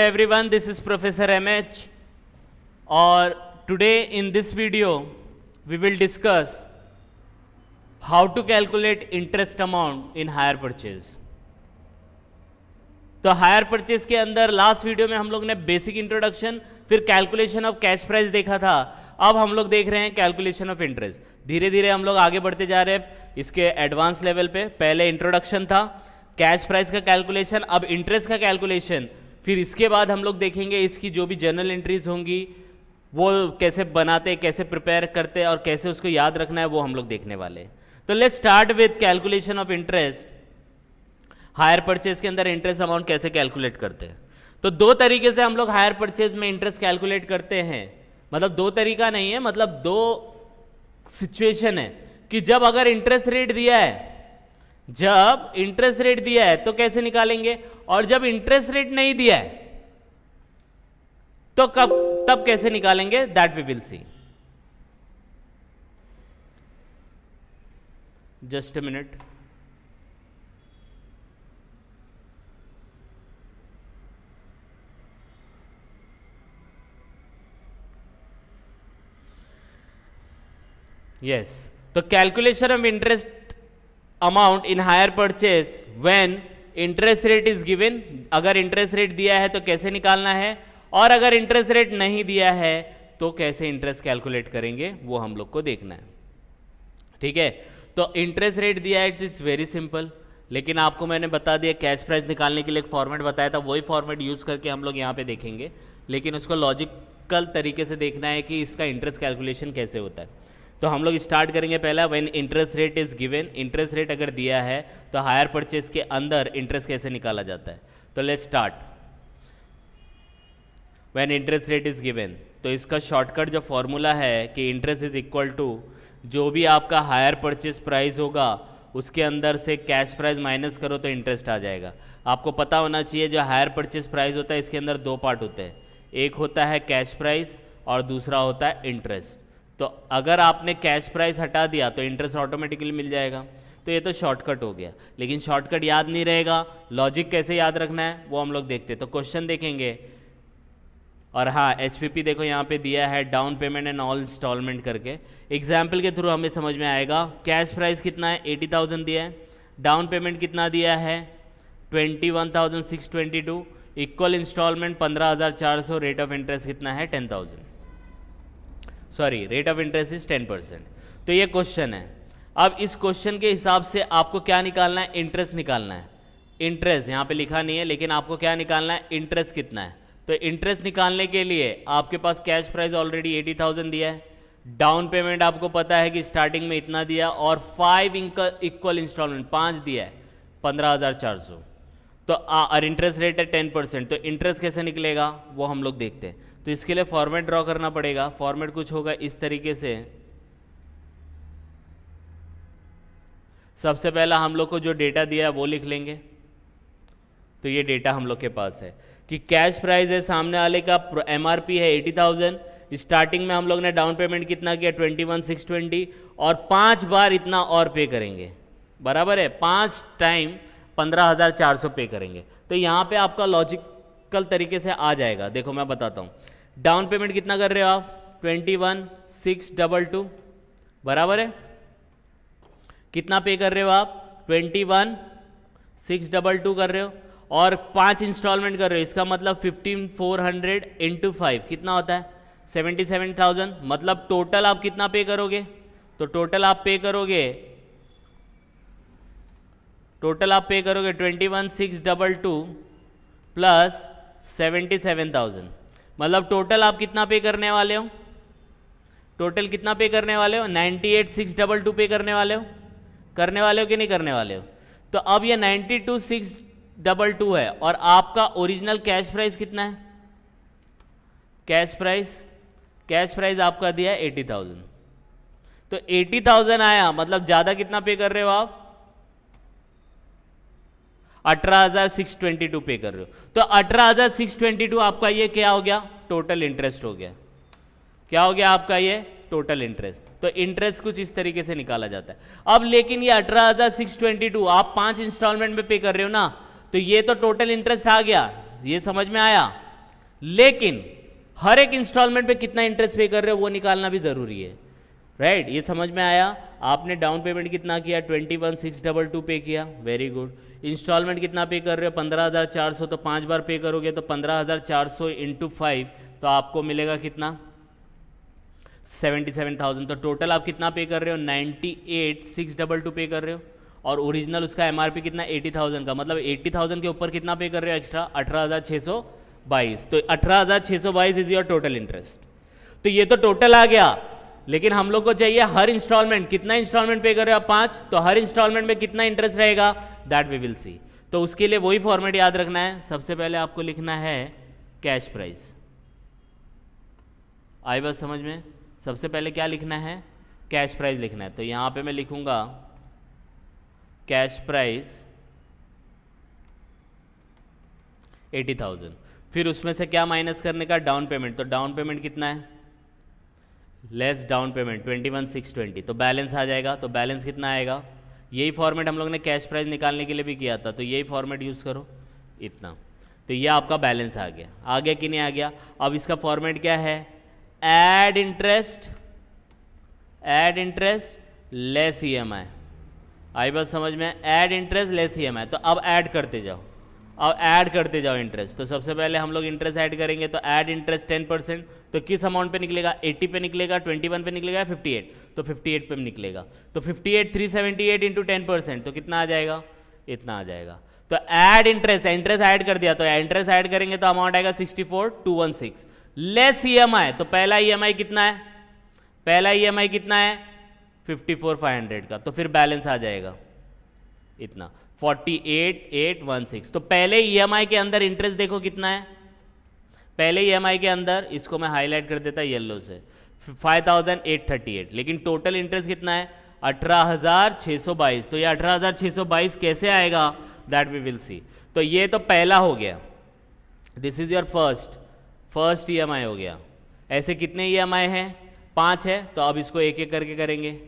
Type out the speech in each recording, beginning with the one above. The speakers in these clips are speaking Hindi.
this is professor M H और today in this video we will discuss how to calculate interest amount in hire purchase तो हायर परचेज के अंदर लास्ट वीडियो में हम लोग ने बेसिक इंट्रोडक्शन फिर कैलकुलेशन ऑफ कैश प्राइस देखा था अब हम लोग देख रहे हैं कैलकुलेशन ऑफ इंटरेस्ट धीरे धीरे हम लोग आगे बढ़ते जा रहे हैं इसके एडवांस लेवल पे पहले इंट्रोडक्शन था कैश प्राइस का कैलकुलेशन अब इंटरेस्ट का कैलकुलेशन फिर इसके बाद हम लोग देखेंगे इसकी जो भी जर्नल एंट्रीज होंगी वो कैसे बनाते कैसे प्रिपेयर करते और कैसे उसको याद रखना है वो हम लोग देखने वाले तो let's start with calculation of interest hire purchase के अंदर इंटरेस्ट अमाउंट कैसे कैलकुलेट करते हैं तो दो तरीके से हम लोग हायर परचेज में इंटरेस्ट कैलकुलेट करते हैं मतलब दो तरीका नहीं है मतलब दो सिचुएशन है कि जब अगर इंटरेस्ट रेट दिया है जब इंटरेस्ट रेट दिया है तो कैसे निकालेंगे और जब इंटरेस्ट रेट नहीं दिया है तो कब तब कैसे निकालेंगे that we will see just a minute yes तो calculation of interest amount in hire purchase when interest rate is given अगर इंटरेस्ट रेट दिया है तो कैसे निकालना है और अगर इंटरेस्ट रेट नहीं दिया है तो कैसे इंटरेस्ट कैलकुलेट करेंगे वो हम लोग को देखना है ठीक है तो इंटरेस्ट रेट दिया है इट इज़ वेरी सिंपल लेकिन आपको मैंने बता दिया कैश प्राइस निकालने के लिए एक फॉर्मेट बताया था वही फॉर्मेट यूज़ करके हम लोग यहाँ पे देखेंगे लेकिन उसको लॉजिकल तरीके से देखना है कि इसका इंटरेस्ट कैलकुलेशन कैसे होता है तो हम लोग स्टार्ट करेंगे पहला when interest rate is given interest rate अगर दिया है तो हायर परचेज के अंदर इंटरेस्ट कैसे निकाला जाता है तो let start when interest rate is given तो इसका शॉर्टकट जो फॉर्मूला है कि इंटरेस्ट इज़ इक्वल टू जो भी आपका हायर परचेज प्राइस होगा उसके अंदर से कैश प्राइस माइनस करो तो इंटरेस्ट आ जाएगा आपको पता होना चाहिए जो हायर परचेज प्राइस होता है इसके अंदर दो पार्ट होते हैं एक होता है कैश प्राइस और दूसरा होता है इंटरेस्ट तो अगर आपने कैश प्राइस हटा दिया तो इंटरेस्ट ऑटोमेटिकली मिल जाएगा तो ये तो शॉर्टकट हो गया लेकिन शॉर्टकट याद नहीं रहेगा लॉजिक कैसे याद रखना है वो हम लोग देखते तो क्वेश्चन देखेंगे और हाँ एच देखो यहाँ पे दिया है down payment and all installment करके एग्जाम्पल के थ्रू हमें समझ में आएगा कैश प्राइस कितना है एटी थाउजेंड दिया है डाउन पेमेंट कितना दिया है twenty one thousand six twenty two equal installment पंद्रह हज़ार चार सौ रेट ऑफ इंटरेस्ट कितना है ten thousand sorry rate of interest is ten percent तो ये क्वेश्चन है अब इस क्वेश्चन के हिसाब से आपको क्या निकालना है इंटरेस्ट निकालना है इंटरेस्ट यहाँ पे लिखा नहीं है लेकिन आपको क्या निकालना है इंटरेस्ट कितना है तो इंटरेस्ट निकालने के लिए आपके पास cash price already eighty thousand दिया है डाउन पेमेंट आपको पता है कि स्टार्टिंग में इतना दिया और फाइव इक्वल इंस्टॉलमेंट पाँच दिया है पंद्रह हज़ार चार सौ तो और इंटरेस्ट रेट है टेन परसेंट तो इंटरेस्ट कैसे निकलेगा वो हम लोग देखते हैं तो इसके लिए फॉर्मेट ड्रॉ करना पड़ेगा फॉर्मेट कुछ होगा इस तरीके से सबसे पहला हम लोग को जो डेटा दिया है वो लिख लेंगे तो ये डेटा हम लोग के पास है कि कैश प्राइस है सामने वाले का एम है एटी थाउजेंड स्टार्टिंग में हम लोग ने डाउन पेमेंट कितना किया ट्वेंटी वन सिक्स ट्वेंटी और पांच बार इतना और पे करेंगे बराबर है पांच टाइम पंद्रह हज़ार चार सौ पे करेंगे तो यहाँ पे आपका लॉजिक प्रैक्टिकल तरीके से आ जाएगा देखो मैं बताता हूँ डाउन पेमेंट कितना कर रहे हो आप twenty one six double two बराबर है कितना पे कर रहे हो आप twenty one six double two कर रहे हो और पांच इंस्टॉलमेंट कर रहे हो इसका मतलब fifteen four hundred into five कितना होता है सेवेंटी सेवन थाउजेंड मतलब टोटल आप कितना पे करोगे तो टोटल आप पे करोगे टोटल आप पे करोगे twenty one six double two plus seventy seven thousand मतलब टोटल आप कितना पे करने वाले हो टोटल कितना पे करने वाले हो ninety eight six double two pay करने वाले हो करने वाले हो कि नहीं करने वाले हो तो अब ये ninety two six double two है और आपका ओरिजिनल कैश प्राइस कितना है कैश प्राइस कैश प्राइस आपका दिया है एटी थाउजेंड तो एटी थाउजेंड आया मतलब ज़्यादा कितना पे कर रहे हो आप 18,622 पे कर रहे हो तो 18,622 आपका ये क्या हो गया टोटल इंटरेस्ट हो गया क्या हो गया आपका ये टोटल इंटरेस्ट तो इंटरेस्ट कुछ इस तरीके से निकाला जाता है अब लेकिन ये 18,622 आप पांच इंस्टॉलमेंट में पे कर रहे हो ना तो ये तो टोटल इंटरेस्ट आ गया ये समझ में आया लेकिन हर एक इंस्टॉलमेंट पे कितना इंटरेस्ट पे कर रहे हो वो निकालना भी जरूरी है राइट right, ये समझ में आया आपने डाउन पेमेंट कितना किया twenty one six double two pay किया वेरी गुड इंस्टॉलमेंट कितना पे कर रहे हो पंद्रह हज़ार चार सौ तो पाँच बार पे करोगे तो पंद्रह हज़ार चार सौ इंटू फाइव तो आपको मिलेगा कितना सेवेंटी सेवन थाउजेंड तो टोटल आप कितना पे कर रहे हो ninety eight six double two pay कर रहे हो और ओरिजिनल उसका एम आर पी कितना एटी थाउजेंड का मतलब एट्टी थाउजेंड के ऊपर कितना पे कर रहे हो एक्स्ट्रा अठारह हज़ार छः सौ बाईस तो अठारह हज़ार छः सौ बाईस इज़ योर टोटल इंटरेस्ट तो ये तो टोटल आ गया लेकिन हम लोग को चाहिए हर इंस्टॉलमेंट कितना इंस्टॉलमेंट पे कर रहे हो आप पांच तो हर इंस्टॉलमेंट में कितना इंटरेस्ट रहेगा दैट वी विल सी तो उसके लिए वही फॉर्मेट याद रखना है सबसे पहले आपको लिखना है कैश प्राइस आई बात समझ में सबसे पहले क्या लिखना है कैश प्राइस लिखना है तो यहां पे मैं लिखूंगा कैश प्राइस एटी थाउजेंड फिर उसमें से क्या माइनस करने का डाउन पेमेंट तो डाउन पेमेंट कितना है less down payment twenty one six twenty तो बैलेंस आ जाएगा तो बैलेंस कितना आएगा यही फॉर्मेट हम लोग ने कैश प्राइस निकालने के लिए भी किया था तो यही फॉर्मेट यूज़ करो इतना तो ये आपका बैलेंस आ गया आ गया कि नहीं आ गया अब इसका फॉर्मेट क्या है add interest add interest less E M I आई बात समझ में add interest less E M I तो अब ऐड करते जाओ और ऐड करते जाओ इंटरेस्ट तो सबसे पहले हम लोग इंटरेस्ट ऐड करेंगे तो ऐड इंटरेस्ट टेन परसेंट तो किस अमाउंट पे निकलेगा एट्टी पे निकलेगा वन पे निकलेगा एट तो एट पे निकलेगा तो eight three seventy eight into ten percent तो कितना आ जाएगा इतना आ जाएगा तो ऐड इंटरेस्ट इंटरेस्ट ऐड कर दिया तो इंटरेस्ट ऐड करेंगे तो अमाउंट आएगा sixty four two one six less E M I तो पहला ई एम आई कितना है पहला ई एम आई कितना है फिफ्टी फोर फाइव हंड्रेड का तो फिर बैलेंस आ जाएगा इतना 48816 तो पहले ई e के अंदर इंटरेस्ट देखो कितना है पहले ई e के अंदर इसको मैं हाईलाइट कर देता येलो से 5838 लेकिन टोटल इंटरेस्ट कितना है 18622 तो ये 18622 कैसे आएगा दैट वी विल सी तो ये तो पहला हो गया this is your first first E हो गया ऐसे कितने ई e हैं पांच है तो अब इसको एक एक करके करेंगे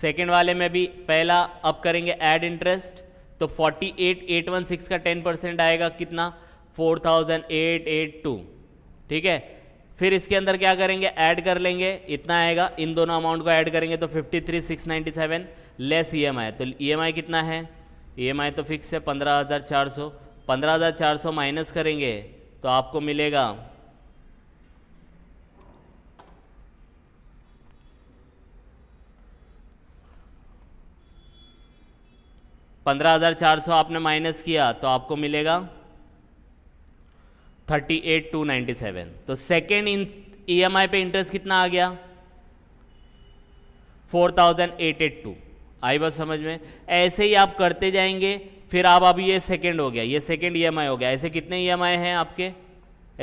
सेकेंड वाले में भी पहला अब करेंगे एड इंटरेस्ट तो 48816 का 10 परसेंट आएगा कितना 4882 ठीक है फिर इसके अंदर क्या करेंगे ऐड कर लेंगे इतना आएगा इन दोनों अमाउंट को ऐड करेंगे तो 53697 लेस ईएमआई तो ईएमआई e कितना है ईएमआई e तो फिक्स है 15400 15400 माइनस करेंगे तो आपको मिलेगा पंद्रह हज़ार चार सौ आपने माइनस किया तो आपको मिलेगा thirty eight two ninety seven तो second EMI E M I पे इंटरेस्ट कितना आ गया four thousand eight eight two आई बात समझ में ऐसे ही आप करते जाएंगे फिर आप अभी ये सेकेंड हो गया ये सेकेंड ई एम आई हो गया ऐसे कितने ई एम आई हैं आपके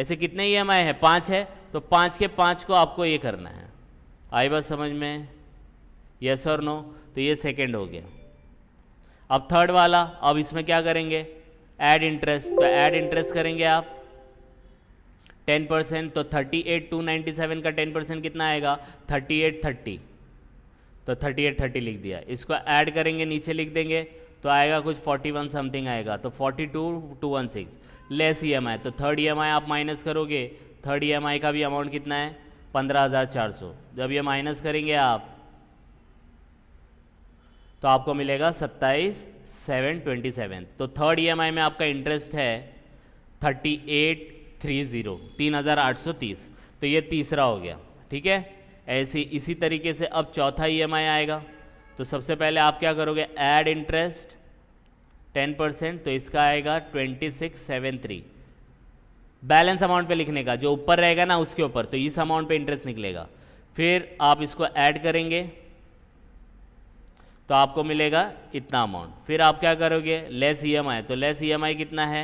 ऐसे कितने ई एम आई हैं पाँच है तो पाँच के पाँच को आपको ये करना है आई बात समझ में यस और नो तो ये सेकेंड हो गया अब थर्ड वाला अब इसमें क्या करेंगे एड इंटरेस्ट तो एड इंटरेस्ट करेंगे आप टेन परसेंट तो thirty eight two ninety seven का टेन परसेंट कितना आएगा थर्टी एट थर्टी तो थर्टी एट थर्टी लिख दिया इसको ऐड करेंगे नीचे लिख देंगे तो आएगा कुछ फोर्टी वन समथिंग आएगा तो forty two two one six less E M I तो थर्ड ई एम आई आप माइनस करोगे थर्ड ई एम आई का भी अमाउंट कितना है पंद्रह हज़ार चार सौ जब ये माइनस करेंगे आप तो आपको मिलेगा सत्ताईस सेवन ट्वेंटी सेवन तो थर्ड ईएमआई e में आपका इंटरेस्ट है थर्टी एट थ्री ज़ीरो तीन हज़ार आठ सौ तीस तो ये तीसरा हो गया ठीक है ऐसे इसी तरीके से अब चौथा ईएमआई e आएगा तो सबसे पहले आप क्या करोगे ऐड इंटरेस्ट टेन परसेंट तो इसका आएगा twenty six seven three balance amount पे लिखने का जो ऊपर रहेगा ना उसके ऊपर तो इस अमाउंट पे इंटरेस्ट निकलेगा फिर आप इसको ऐड करेंगे तो आपको मिलेगा इतना अमाउंट फिर आप क्या करोगे लेस ईएमआई e तो लेस ईएमआई e कितना है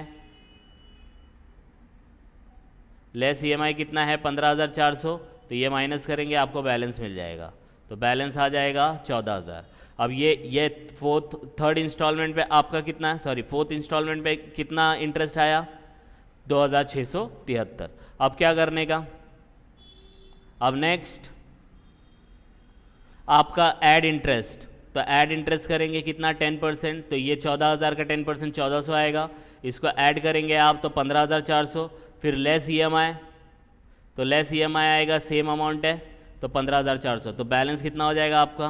लेस ईएमआई e कितना है पंद्रह हज़ार चार सौ तो ये माइनस करेंगे आपको बैलेंस मिल जाएगा तो बैलेंस आ जाएगा चौदह हज़ार अब ये ये फोर्थ थर्ड इंस्टॉलमेंट पे आपका कितना सॉरी फोर्थ इंस्टॉलमेंट पे कितना इंटरेस्ट आया दो हज़ार छः सौ तिहत्तर अब क्या करने का अब नेक्स्ट आपका एड इंटरेस्ट तो ऐड इंटरेस्ट करेंगे कितना टेन परसेंट तो ये चौदह हज़ार का टेन परसेंट चौदह सौ आएगा इसको ऐड करेंगे आप तो पंद्रह हज़ार चार सौ फिर लेस ई एम आई तो लेस ई एम आई आएगा सेम अमाउंट है तो पंद्रह हज़ार चार सौ तो बैलेंस कितना हो जाएगा आपका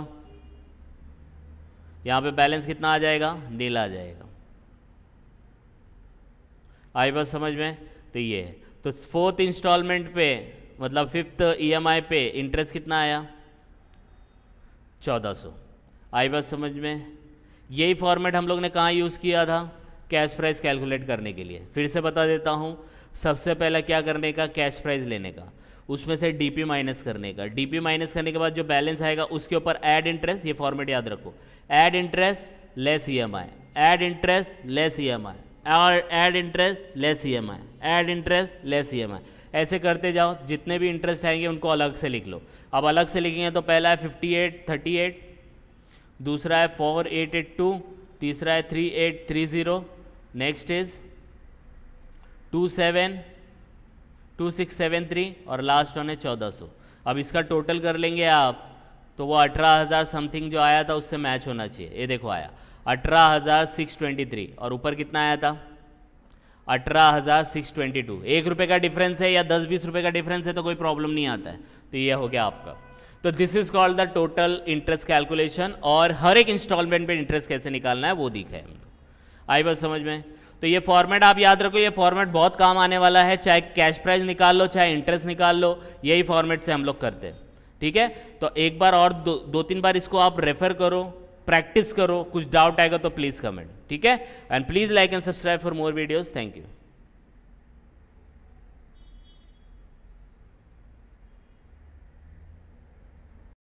यहाँ पे बैलेंस कितना आ जाएगा नीला आ जाएगा आई बस समझ में तो ये है तो फोर्थ इंस्टॉलमेंट पे मतलब फिफ्थ ईएमआई e पे इंटरेस्ट कितना आया चौदह सौ आई बात समझ में यही फॉर्मेट हम लोग ने कहाँ यूज़ किया था कैश प्राइस कैलकुलेट करने के लिए फिर से बता देता हूँ सबसे पहला क्या करने का कैश प्राइस लेने का उसमें से डी माइनस करने का डी माइनस करने के बाद जो बैलेंस आएगा उसके ऊपर ऐड इंटरेस्ट ये फॉर्मेट याद रखो add interest less E M I interest less E M I और add interest less E M I interest less E M I ऐसे करते जाओ जितने भी इंटरेस्ट आएंगे उनको अलग से लिख लो अब अलग से लिखेंगे तो पहला है फिफ्टी एट थर्टी एट दूसरा है फोर एट एट टू तीसरा है three eight three zero next is two seven two six seven three और लास्ट होने चौदह सौ अब इसका टोटल कर लेंगे आप तो वो अठारह हज़ार समथिंग जो आया था उससे मैच होना चाहिए ये देखो आया अठारह हज़ार सिक्स ट्वेंटी थ्री और ऊपर कितना आया था अठारह हज़ार सिक्स ट्वेंटी टू एक रुपये का डिफरेंस है या दस बीस रुपये का डिफरेंस है तो कोई प्रॉब्लम नहीं आता है तो ये हो गया आपका तो this is called the total interest calculation और हर एक इंस्टॉलमेंट पे इंटरेस्ट कैसे निकालना है वो दिखा है आई बस समझ में तो ये फॉर्मेट आप याद रखो ये फॉर्मेट बहुत काम आने वाला है चाहे कैश प्राइस निकाल लो चाहे इंटरेस्ट निकाल लो यही फॉर्मेट से हम लोग करते हैं ठीक है तो एक बार और दो, दो तीन बार इसको आप रेफर करो प्रैक्टिस करो कुछ डाउट आएगा तो प्लीज़ कमेंट ठीक है and please like and subscribe for more videos thank you